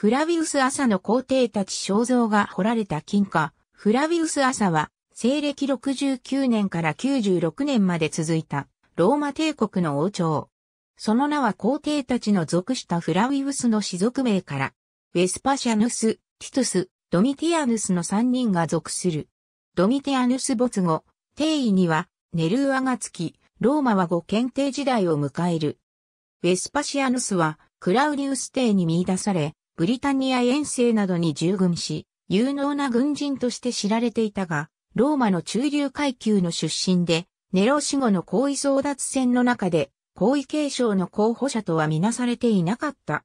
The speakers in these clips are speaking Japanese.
フラビウス朝の皇帝たち肖像が彫られた金貨、フラビウス朝は、西暦69年から96年まで続いた、ローマ帝国の王朝。その名は皇帝たちの属したフラビウスの氏族名から、ウェスパシャヌス、ティトス、ドミティアヌスの3人が属する。ドミティアヌス没後、帝位には、ネルーアがつき、ローマは五検定時代を迎える。ウェスパシアヌスは、クラウリウス帝に見出され、ブリタニア遠征などに従軍し、有能な軍人として知られていたが、ローマの中流階級の出身で、ネロ死後の皇位争奪戦の中で、皇位継承の候補者とはみなされていなかった。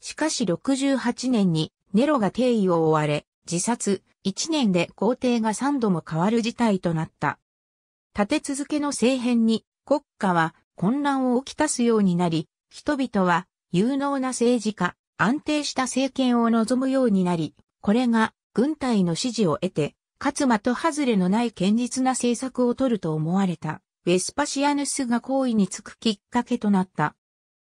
しかし68年にネロが定位を追われ、自殺、1年で皇帝が3度も変わる事態となった。立て続けの政変に国家は混乱を起きたすようになり、人々は有能な政治家、安定した政権を望むようになり、これが軍隊の支持を得て、かつ的外れのない堅実な政策を取ると思われた、ウェスパシアヌスが行為につくきっかけとなった。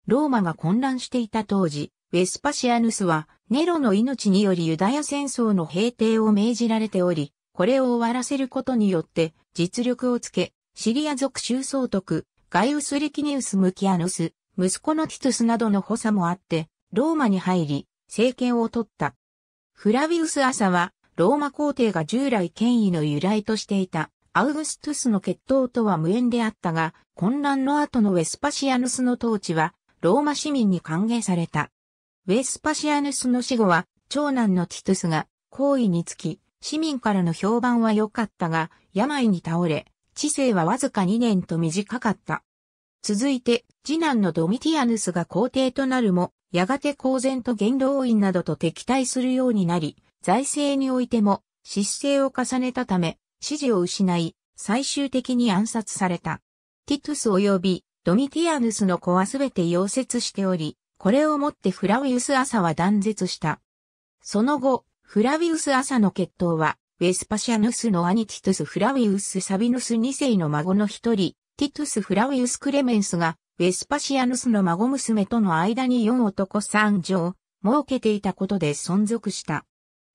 ローマが混乱していた当時、ウェスパシアヌスは、ネロの命によりユダヤ戦争の平定を命じられており、これを終わらせることによって、実力をつけ、シリア族州総督、ガイウス・リキニウス・ムキアヌス、息子のティトゥスなどの補佐もあって、ローマに入り、政権を取った。フラビウス朝は、ローマ皇帝が従来権威の由来としていた、アウグストゥスの血統とは無縁であったが、混乱の後のウェスパシアヌスの統治は、ローマ市民に歓迎された。ウェスパシアヌスの死後は、長男のティトゥスが、皇位につき、市民からの評判は良かったが、病に倒れ、知性はわずか2年と短かった。続いて、次男のドミティアヌスが皇帝となるも、やがて公然と元老院などと敵対するようになり、財政においても失政を重ねたため、支持を失い、最終的に暗殺された。ティトゥス及びドミティアヌスの子はすべて溶接しており、これをもってフラウィウス朝は断絶した。その後、フラウィウス朝の血統は、ウェスパシャヌスの兄ティトゥス・フラウィウス・サビヌス2世の孫の一人、ティトゥス・フラウィウス・クレメンスが、ウェスパシアヌスの孫娘との間に4男3女を設けていたことで存続した。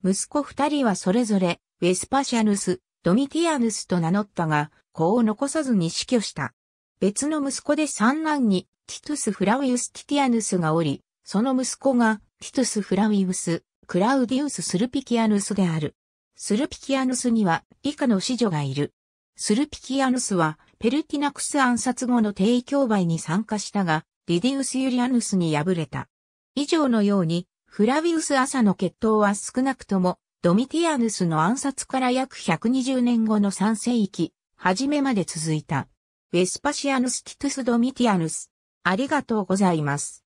息子2人はそれぞれ、ウェスパシアヌス、ドミティアヌスと名乗ったが、子を残さずに死去した。別の息子で三男に、ティトゥス・フラウィウス・ティティアヌスがおり、その息子が、ティトゥス・フラウィウス、クラウディウス・スルピキアヌスである。スルピキアヌスには、以下の子女がいる。スルピキアヌスは、ペルティナクス暗殺後の定位競売に参加したが、リディウス・ユリアヌスに敗れた。以上のように、フラビウス朝の決闘は少なくとも、ドミティアヌスの暗殺から約120年後の3世紀、初めまで続いた。ウェスパシアヌス・ティトゥス・ドミティアヌス。ありがとうございます。